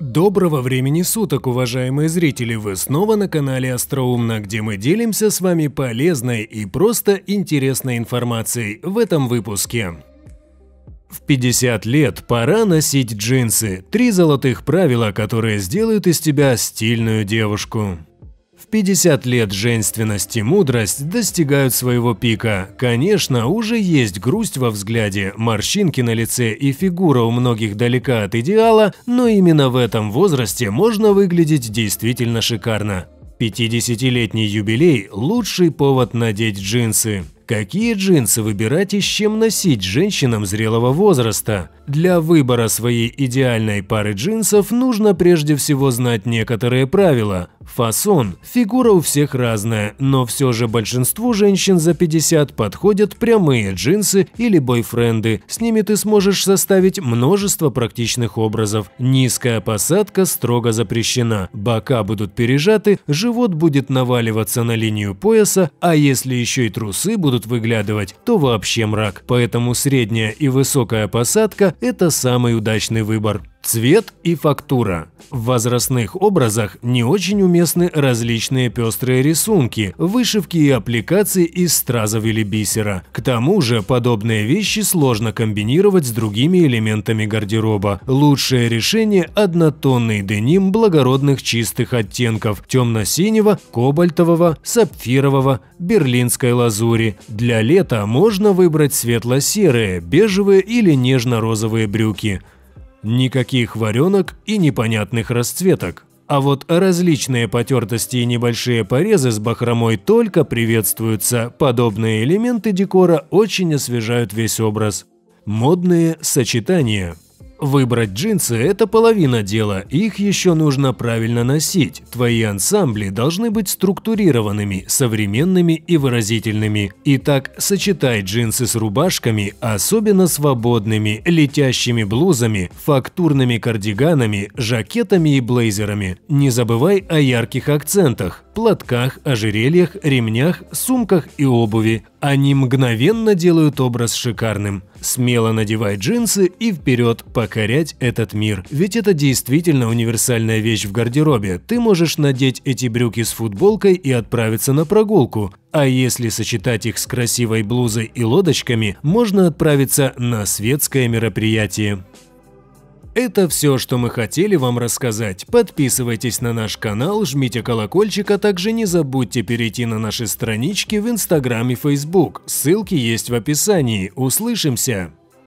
Доброго времени суток, уважаемые зрители! Вы снова на канале Остроумно, где мы делимся с вами полезной и просто интересной информацией в этом выпуске. В 50 лет пора носить джинсы. Три золотых правила, которые сделают из тебя стильную девушку. 50 лет женственность и мудрость достигают своего пика. Конечно, уже есть грусть во взгляде, морщинки на лице и фигура у многих далека от идеала, но именно в этом возрасте можно выглядеть действительно шикарно. 50-летний юбилей – лучший повод надеть джинсы. Какие джинсы выбирать и с чем носить женщинам зрелого возраста? Для выбора своей идеальной пары джинсов нужно прежде всего знать некоторые правила. Фасон – фигура у всех разная, но все же большинству женщин за 50 подходят прямые джинсы или бойфренды. С ними ты сможешь составить множество практичных образов. Низкая посадка строго запрещена, бока будут пережаты, живот будет наваливаться на линию пояса, а если еще и трусы будут выглядывать, то вообще мрак. Поэтому средняя и высокая посадка – это самый удачный выбор. Цвет и фактура. В возрастных образах не очень уместны различные пестрые рисунки, вышивки и аппликации из стразов или бисера. К тому же, подобные вещи сложно комбинировать с другими элементами гардероба. Лучшее решение – однотонный деним благородных чистых оттенков – темно-синего, кобальтового, сапфирового, берлинской лазури. Для лета можно выбрать светло-серые, бежевые или нежно-розовые брюки. Никаких варенок и непонятных расцветок. А вот различные потертости и небольшие порезы с бахромой только приветствуются, подобные элементы декора очень освежают весь образ. Модные сочетания – Выбрать джинсы – это половина дела, их еще нужно правильно носить. Твои ансамбли должны быть структурированными, современными и выразительными. Итак, сочетай джинсы с рубашками, особенно свободными, летящими блузами, фактурными кардиганами, жакетами и блейзерами. Не забывай о ярких акцентах – платках, ожерельях, ремнях, сумках и обуви. Они мгновенно делают образ шикарным. Смело надевай джинсы и вперед покорять этот мир. Ведь это действительно универсальная вещь в гардеробе. Ты можешь надеть эти брюки с футболкой и отправиться на прогулку. А если сочетать их с красивой блузой и лодочками, можно отправиться на светское мероприятие. Это все, что мы хотели вам рассказать. Подписывайтесь на наш канал, жмите колокольчик, а также не забудьте перейти на наши странички в Инстаграм и Фейсбук. Ссылки есть в описании. Услышимся!